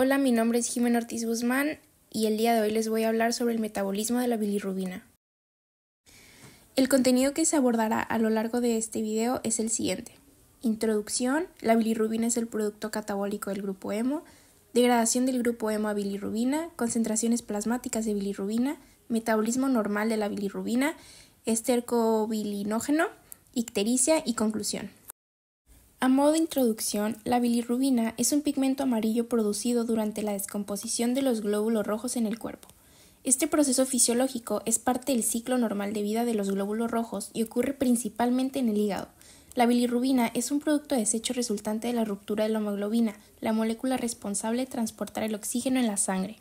Hola, mi nombre es Jimena Ortiz Guzmán y el día de hoy les voy a hablar sobre el metabolismo de la bilirrubina. El contenido que se abordará a lo largo de este video es el siguiente. Introducción, la bilirrubina es el producto catabólico del grupo hemo, degradación del grupo hemo a bilirrubina, concentraciones plasmáticas de bilirrubina, metabolismo normal de la bilirrubina, estercobilinógeno, ictericia y conclusión. A modo de introducción, la bilirrubina es un pigmento amarillo producido durante la descomposición de los glóbulos rojos en el cuerpo. Este proceso fisiológico es parte del ciclo normal de vida de los glóbulos rojos y ocurre principalmente en el hígado. La bilirrubina es un producto de desecho resultante de la ruptura de la hemoglobina, la molécula responsable de transportar el oxígeno en la sangre.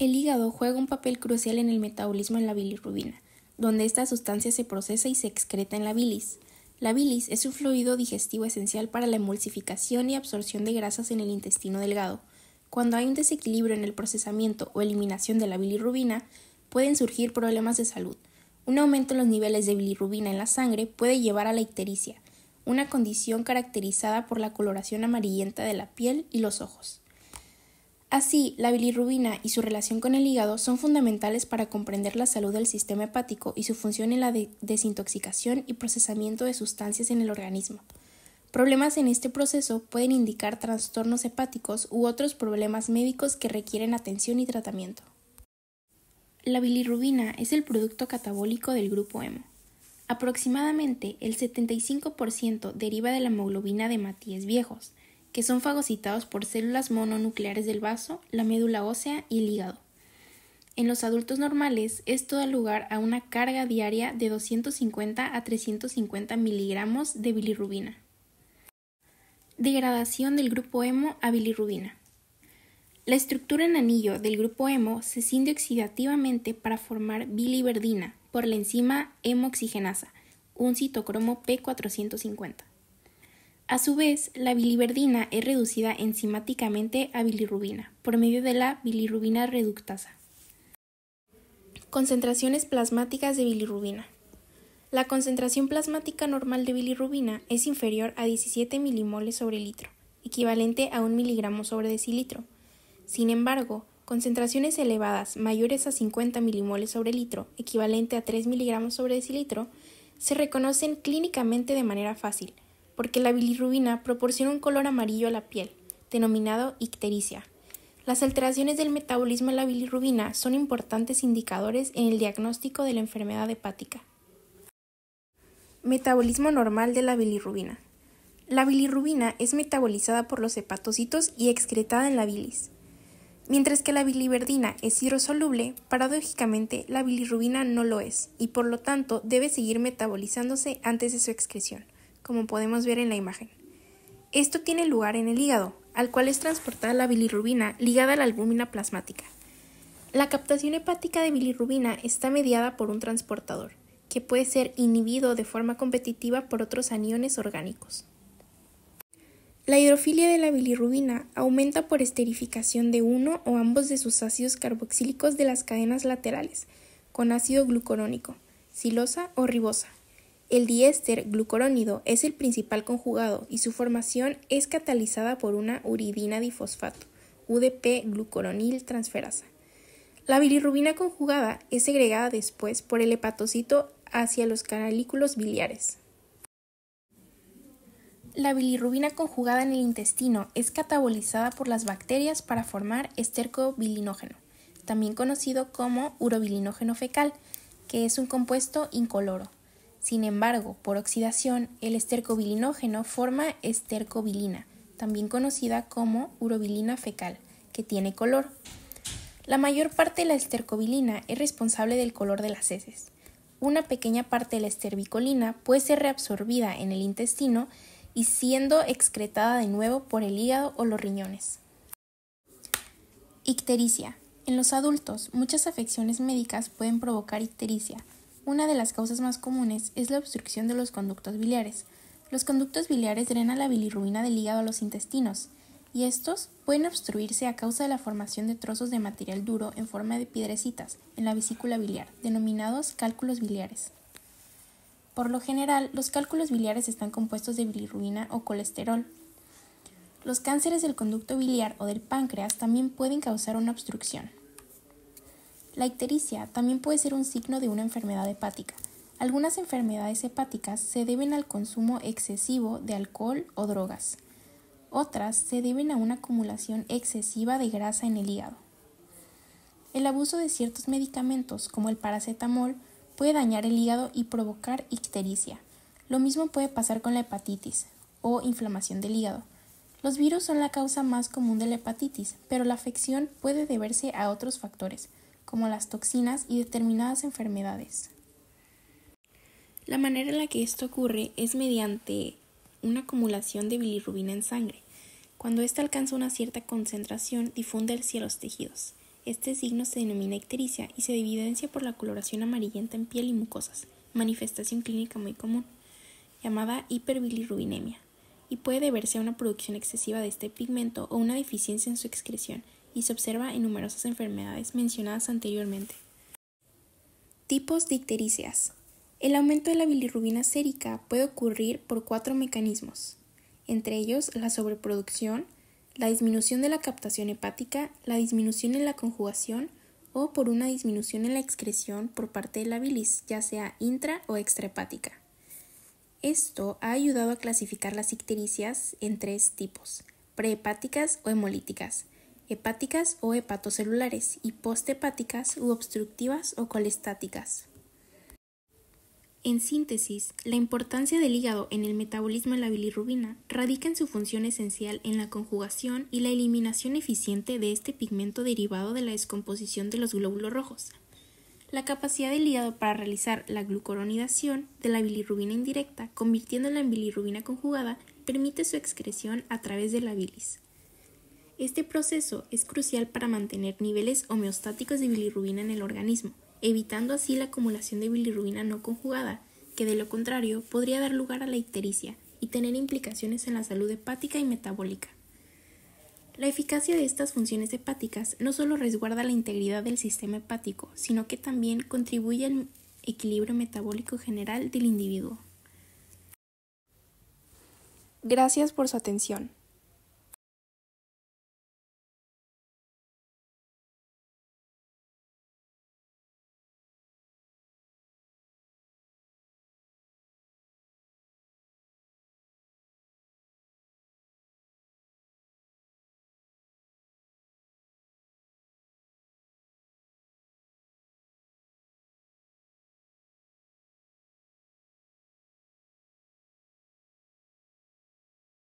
El hígado juega un papel crucial en el metabolismo en la bilirrubina, donde esta sustancia se procesa y se excreta en la bilis. La bilis es un fluido digestivo esencial para la emulsificación y absorción de grasas en el intestino delgado. Cuando hay un desequilibrio en el procesamiento o eliminación de la bilirrubina, pueden surgir problemas de salud. Un aumento en los niveles de bilirrubina en la sangre puede llevar a la ictericia, una condición caracterizada por la coloración amarillenta de la piel y los ojos. Así, la bilirrubina y su relación con el hígado son fundamentales para comprender la salud del sistema hepático y su función en la desintoxicación y procesamiento de sustancias en el organismo. Problemas en este proceso pueden indicar trastornos hepáticos u otros problemas médicos que requieren atención y tratamiento. La bilirrubina es el producto catabólico del grupo hemo. Aproximadamente el 75% deriva de la hemoglobina de matíes viejos, que son fagocitados por células mononucleares del vaso, la médula ósea y el hígado. En los adultos normales, esto da lugar a una carga diaria de 250 a 350 miligramos de bilirrubina. Degradación del grupo hemo a bilirrubina. La estructura en anillo del grupo hemo se cinde oxidativamente para formar biliverdina por la enzima hemoxigenasa, un citocromo P450. A su vez, la biliverdina es reducida enzimáticamente a bilirrubina por medio de la bilirrubina reductasa. Concentraciones plasmáticas de bilirrubina. La concentración plasmática normal de bilirrubina es inferior a 17 milimoles sobre litro, equivalente a 1 miligramo sobre decilitro. Sin embargo, concentraciones elevadas mayores a 50 milimoles sobre litro, equivalente a 3 miligramos sobre decilitro, se reconocen clínicamente de manera fácil – porque la bilirrubina proporciona un color amarillo a la piel, denominado ictericia. Las alteraciones del metabolismo de la bilirrubina son importantes indicadores en el diagnóstico de la enfermedad hepática. Metabolismo normal de la bilirrubina. La bilirrubina es metabolizada por los hepatocitos y excretada en la bilis. Mientras que la biliverdina es hidrosoluble, paradójicamente la bilirrubina no lo es y por lo tanto debe seguir metabolizándose antes de su excreción como podemos ver en la imagen. Esto tiene lugar en el hígado, al cual es transportada la bilirrubina ligada a la albúmina plasmática. La captación hepática de bilirrubina está mediada por un transportador, que puede ser inhibido de forma competitiva por otros aniones orgánicos. La hidrofilia de la bilirrubina aumenta por esterificación de uno o ambos de sus ácidos carboxílicos de las cadenas laterales, con ácido glucorónico, silosa o ribosa. El diéster glucorónido es el principal conjugado y su formación es catalizada por una uridina difosfato, udp glucoronil transferasa. La bilirrubina conjugada es segregada después por el hepatocito hacia los canalículos biliares. La bilirrubina conjugada en el intestino es catabolizada por las bacterias para formar estercobilinógeno, también conocido como urobilinógeno fecal, que es un compuesto incoloro. Sin embargo, por oxidación, el estercobilinógeno forma estercobilina, también conocida como urobilina fecal, que tiene color. La mayor parte de la estercobilina es responsable del color de las heces. Una pequeña parte de la esterbicolina puede ser reabsorbida en el intestino y siendo excretada de nuevo por el hígado o los riñones. Ictericia. En los adultos, muchas afecciones médicas pueden provocar ictericia, una de las causas más comunes es la obstrucción de los conductos biliares. Los conductos biliares drenan la bilirrubina del hígado a los intestinos, y estos pueden obstruirse a causa de la formación de trozos de material duro en forma de piedrecitas en la vesícula biliar, denominados cálculos biliares. Por lo general, los cálculos biliares están compuestos de bilirrubina o colesterol. Los cánceres del conducto biliar o del páncreas también pueden causar una obstrucción. La ictericia también puede ser un signo de una enfermedad hepática. Algunas enfermedades hepáticas se deben al consumo excesivo de alcohol o drogas. Otras se deben a una acumulación excesiva de grasa en el hígado. El abuso de ciertos medicamentos, como el paracetamol, puede dañar el hígado y provocar ictericia. Lo mismo puede pasar con la hepatitis o inflamación del hígado. Los virus son la causa más común de la hepatitis, pero la afección puede deberse a otros factores, como las toxinas y determinadas enfermedades. La manera en la que esto ocurre es mediante una acumulación de bilirrubina en sangre. Cuando ésta alcanza una cierta concentración, difunde el los tejidos. Este signo se denomina ictericia y se evidencia por la coloración amarillenta en piel y mucosas, manifestación clínica muy común, llamada hiperbilirrubinemia, y puede deberse a una producción excesiva de este pigmento o una deficiencia en su excreción, y se observa en numerosas enfermedades mencionadas anteriormente. Tipos de dictericias. El aumento de la bilirrubina sérica puede ocurrir por cuatro mecanismos, entre ellos la sobreproducción, la disminución de la captación hepática, la disminución en la conjugación o por una disminución en la excreción por parte de la bilis, ya sea intra o extrahepática. Esto ha ayudado a clasificar las ictericias en tres tipos, prehepáticas o hemolíticas, hepáticas o hepatocelulares y posthepáticas u obstructivas o colestáticas. En síntesis, la importancia del hígado en el metabolismo de la bilirrubina radica en su función esencial en la conjugación y la eliminación eficiente de este pigmento derivado de la descomposición de los glóbulos rojos. La capacidad del hígado para realizar la glucoronidación de la bilirrubina indirecta, convirtiéndola en bilirrubina conjugada, permite su excreción a través de la bilis, este proceso es crucial para mantener niveles homeostáticos de bilirrubina en el organismo, evitando así la acumulación de bilirrubina no conjugada, que de lo contrario podría dar lugar a la ictericia y tener implicaciones en la salud hepática y metabólica. La eficacia de estas funciones hepáticas no solo resguarda la integridad del sistema hepático, sino que también contribuye al equilibrio metabólico general del individuo. Gracias por su atención.